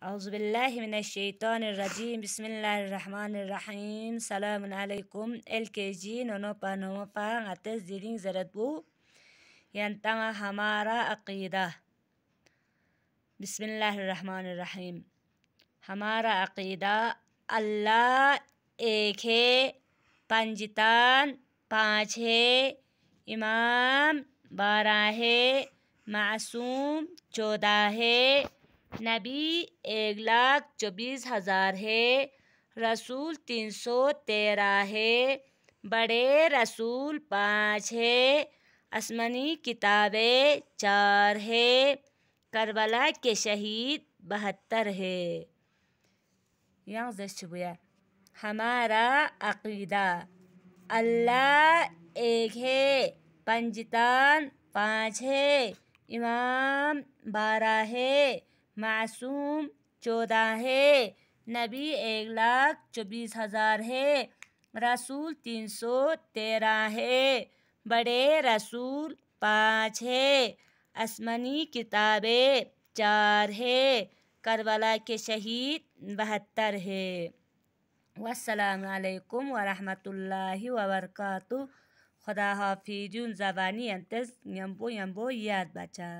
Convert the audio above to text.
أعوذ بالله من الشيطان الرجيم بسم الله الرحمن الرحيم سلام عليكم نونو الكيجي نونوبا نونوبا غتز زرد بو ينتمى همارا عقيدة بسم الله الرحمن الرحيم همارا عقيدة الله एक है पंजतान पाँच है इमाम बारह है मासूम चौदह है नबी एक लाख चौबीस हज़ार है रसूल तीन सौ तेरह है बड़े रसूल पाँच है आसमानी किताबें चार है करबला के शहीद बहत्तर है यहाँ शुया हमारा अकीदा अल्लाह एक है पंजतान पाँच है इमाम बारह है मासूम चौदह है नबी एक लाख चौबीस हज़ार है रसूल तीन सौ तेरह है बड़े रसूल पाँच है आसमनी किताबें चार है करबला के शहीद बहत्तर है वालेकुम वरहमतुल्लाहि वबरकातु खुदा हाफिज ज़बानी अंतज़ यम्बो यम्बो याद बचा